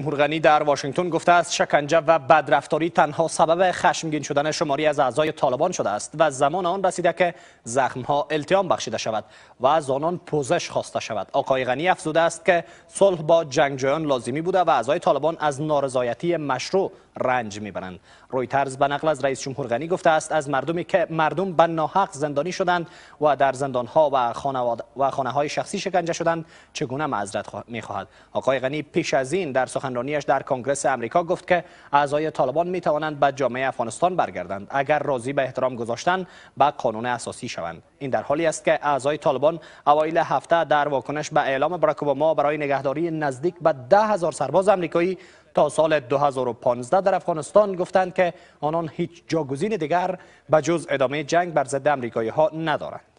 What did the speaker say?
جمهورغنی در واشنگتن گفته است شکنجه و بدرفتاری تنها سبب خشمگین شدن شماری از اعضای طالبان شده است و زمان آن رسیده که ها التیام بخشیده شود و از آنان پوزش خواسته شود آقای غنی افزوده است که صلح با جنگجویان لازمی بوده و اعضای طالبان از نارضایتی مشروع رنج میبرند رویترز به نقل از رئیس جمهور غنی گفته است از مردمی که مردم به ناحق زندانی شدند و در زندانها و خانه و خانه های شخصی شکنجه شدند چگونه معذرت میخواهد آقای غنی پیش از این در سخن سخنرانیش در کنگره آمریکا گفت که اعضای طالبان می توانند به جامعه افغانستان برگردند اگر راضی به احترام گذاشتن به قانون اساسی شوند این در حالی است که اعضای طالبان اوایل هفته در واکنش به اعلام براک اوباما برای نگهداری نزدیک به ده هزار سرباز آمریکایی تا سال 2015 در افغانستان گفتند که آنان هیچ جاگزین دیگر به جز ادامه جنگ بر ضد آمریکایی ها ندارند